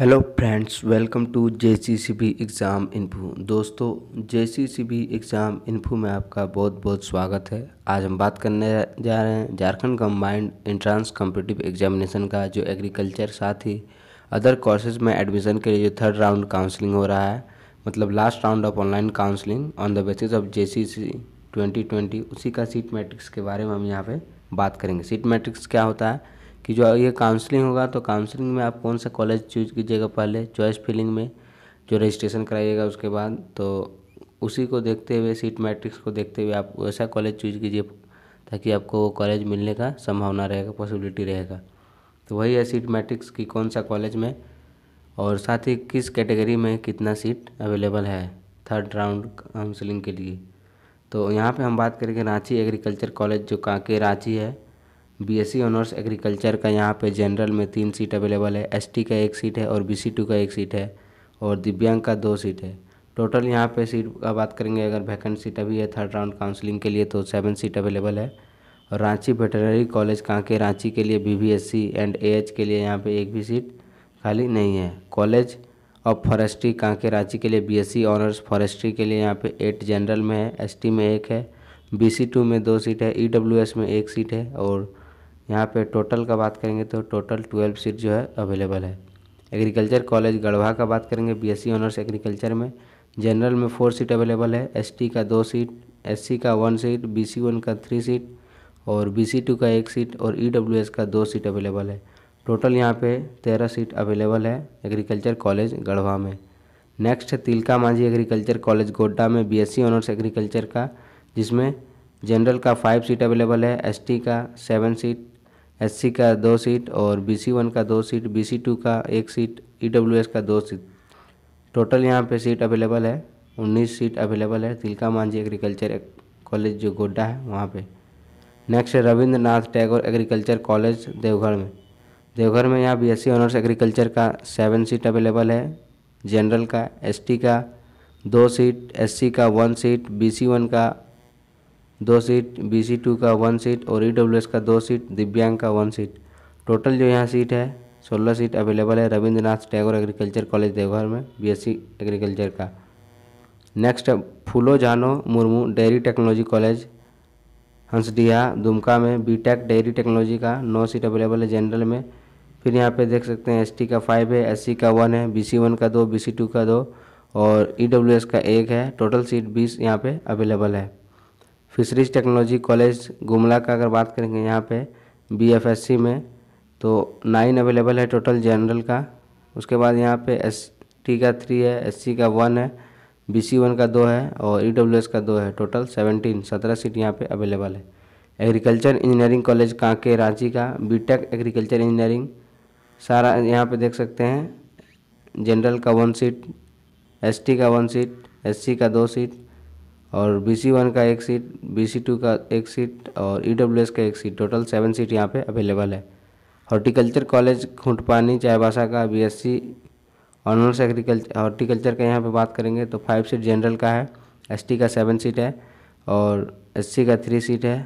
hello friends welcome to J C C B exam info दोस्तों J C C B exam info में आपका बहुत बहुत स्वागत है आज हम बात करने जा रहे हैं Jharkhand combined entrance competitive examination का जो एग्रीकल्चर साथ ही अदर कोर्सेज में एडमिशन के लिए जो थर्ड राउंड काउंसलिंग हो रहा है मतलब last round of online counselling on the basis of J C C twenty twenty उसी का सीट मैट्रिक्स के बारे में हम यहाँ पर बात करेंगे सीट मैट्रिक्स क्या होता है कि जो ये काउंसलिंग होगा तो काउंसलिंग में आप कौन सा कॉलेज चूज कीजिएगा पहले चॉइस फिलिंग में जो रजिस्ट्रेशन कराइएगा उसके बाद तो उसी को देखते हुए सीट मैट्रिक्स को देखते हुए आप वैसा कॉलेज चूज कीजिए ताकि आपको वो कॉलेज मिलने का संभावना रहेगा पॉसिबिलिटी रहेगा तो वही है सीट मैट्रिक्स की कौन सा कॉलेज में और साथ ही किस कैटेगरी में कितना सीट अवेलेबल है थर्ड राउंड काउंसलिंग के लिए तो यहाँ पे हम बात करेंगे रांची एग्रीकल्चर कॉलेज जो का रांची है बीएससी ऑनर्स एग्रीकल्चर का यहाँ पे जनरल में तीन सीट अवेलेबल है एसटी का एक सीट है और बीसी टू का एक सीट है और दिव्यांग का दो सीट है टोटल यहाँ पे सीट का बात करेंगे अगर वैकेंट सीट अभी है थर्ड राउंड काउंसलिंग के लिए तो सेवन सीट अवेलेबल है और रांची वेटनरी कॉलेज कहाँ के रांची के लिए सी एंड एच के लिए यहाँ पे एक भी सीट खाली नहीं है कॉलेज ऑफ फॉरेस्ट्री कहाँ के रांची के लिए सी ऑनर्स फॉरेस्ट्री के लिए यहाँ पे एट जनरल में है टी में एक है सी टू में दो सीट है एस e में एक सीट है और यहाँ पे टोटल का बात करेंगे तो टोटल ट्वेल्व सीट जो है अवेलेबल है एग्रीकल्चर कॉलेज गढ़वा का बात करेंगे बीएससी ऑनर्स एग्रीकल्चर में जनरल में फोर सीट अवेलेबल है एसटी का दो सीट एससी का वन सीट बीसी वन का थ्री सीट और बीसी टू का एक सीट और ईडब्ल्यूएस e का दो सीट अवेलेबल है टोटल यहाँ पे तेरह सीट अवेलेबल है एग्रीकल्चर कॉलेज गढ़वा में नेक्स्ट है तिलका मांझी एग्रीकल्चर कॉलेज गोड्डा में सी ऑनर्स एग्रीकल्चर का जिसमें जनरल का फाइव सीट अवेलेबल है एसटी का सेवन सीट एस का दो सीट और बी वन का दो सीट बी टू का एक सीट ई e का दो सीट टोटल यहाँ पे सीट अवेलेबल है उन्नीस सीट अवेलेबल है तिलका मांझी एग्रीकल्चर कॉलेज जो गोड्डा है वहाँ पे नेक्स्ट है Rabindranath Tagore agriculture college Deoghar में देवघर में यहाँ बी एस ऑनर्स एग्रीकल्चर का सेवन सीट अवेलेबल है जनरल का एस का दो सीट एस का वन सीट बी वन का दो सीट बी सी टू का वन सीट और ई डब्ल्यू एस का दो सीट दिव्यांग का वन सीट टोटल जो यहाँ सीट है सोलह सीट अवेलेबल है रविंद्रनाथ टैगोर एग्रीकल्चर कॉलेज देवघर में बीएससी एग्रीकल्चर का नेक्स्ट है Phulo Jhano Murmu dairy technology college Hansdiha Dumka में बीटेक डेयरी टेक्नोलॉजी का नौ सीट अवेलेबल है जनरल में फिर यहाँ पे देख सकते हैं एसटी का फाइव है एससी का वन है सी वन का दो सी टू का दो और एस e का एक है टोटल सीट बीस यहाँ पे अवेलेबल है फिशरीज टेक्नोलॉजी कॉलेज गुमला का अगर बात करेंगे यहाँ पे बीएफएससी में तो नाइन अवेलेबल है टोटल जनरल का उसके बाद यहाँ पे एस टी का थ्री है एस सी का वन है बी सी वन का दो है और ई डब्ल्यू एस का दो है टोटल सेवनटीन सत्रह सीट यहाँ पे अवेलेबल है agriculture engineering college Kanke Ranchi का बी टेक एग्रीकल्चर इंजीनियरिंग सारा यहाँ पे देख सकते हैं जनरल का वन सीट एस टी का वन सीट एस सी का दो सीट और बी सी वन का एक सीट बी सी टू का एक सीट और ई डब्ल्यू एस का एक सीट टोटल सेवन सीट यहाँ पे अवेलेबल है हॉर्टिकल्चर कॉलेज खूंटपानी चाईबासा का B S C honours agriculture horticulture का यहाँ पे बात करेंगे तो फाइव सीट जनरल का है एस टी का सेवन सीट है और एस सी का थ्री सीट है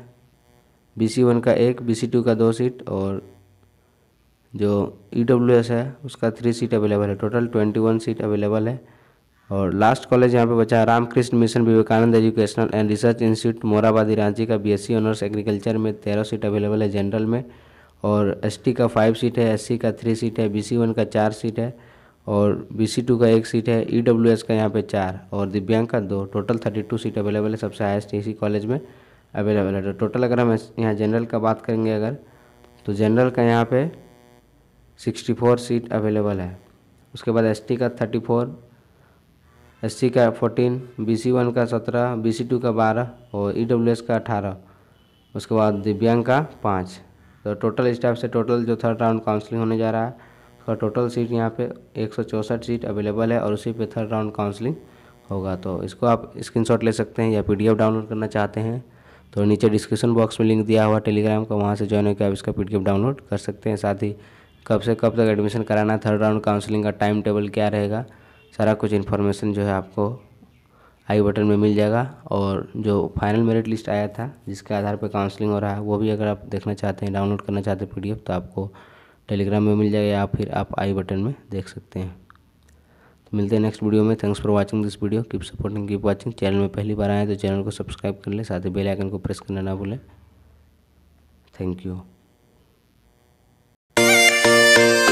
बी सी वन का एक बी सी टू का दो सीट और जो ई डब्ल्यू एस है उसका थ्री सीट अवेलेबल है total twenty one seat available है और लास्ट कॉलेज यहाँ पे बचा है Ramakrishna mission Vivekananda educational and research institute Morabadi Ranchi का बीएससी ऑनर्स एग्रीकल्चर में तेरह सीट अवेलेबल है जनरल में और एसटी का फाइव सीट है एससी का थ्री सीट है बीसी वन का चार सीट है और बीसी टू का एक सीट है ई e का यहाँ पर चार और दिव्यांग का दो total thirty two seat available है सबसे हाइस्ट इसी कॉलेज में अवेलेबल है तो टोटल अगर हम यहाँ जनरल का बात करेंगे अगर तो जनरल का यहाँ पे सिक्सटी सीट अवेलेबल है उसके बाद एसटी का 34 एस सी का फोर्टीन बी सी वन का सत्रह बी सी टू का बारह और ई डब्ल्यू एस का अठारह उसके बाद दिव्यांग का पाँच तो टोटल स्टाफ से टोटल जो थर्ड राउंड काउंसलिंग होने जा रहा है उसका टोटल सीट यहाँ पे एक सीट अवेलेबल है और उसी पे थर्ड राउंड काउंसलिंग होगा तो इसको आप स्क्रीनशॉट ले सकते हैं या पीडीएफ डाउनलोड करना चाहते हैं तो नीचे डिस्क्रिप्शन बॉक्स में लिंक दिया हुआ टेलीग्राम का वहाँ से ज्वाइन होकर आप इसका पी डाउनलोड कर सकते हैं साथ ही कब से कब तक एडमिशन कराना थर्ड राउंड काउंसलिंग का टाइम टेबल क्या रहेगा सारा कुछ इन्फॉर्मेशन जो है आपको आई बटन में मिल जाएगा और जो फाइनल मेरिट लिस्ट आया था जिसके आधार पर काउंसलिंग हो रहा है वो भी अगर आप देखना चाहते हैं डाउनलोड करना चाहते हैं पी तो आपको टेलीग्राम में मिल जाएगा या फिर आप आई बटन में देख सकते हैं तो मिलते हैं नेक्स्ट वीडियो में thanks for watching this video keep supporting keep watching channel में पहली बार आए तो चैनल को सब्सक्राइब कर लें साथ ही बेल आइकन को प्रेस करना ना भूलें थैंक यू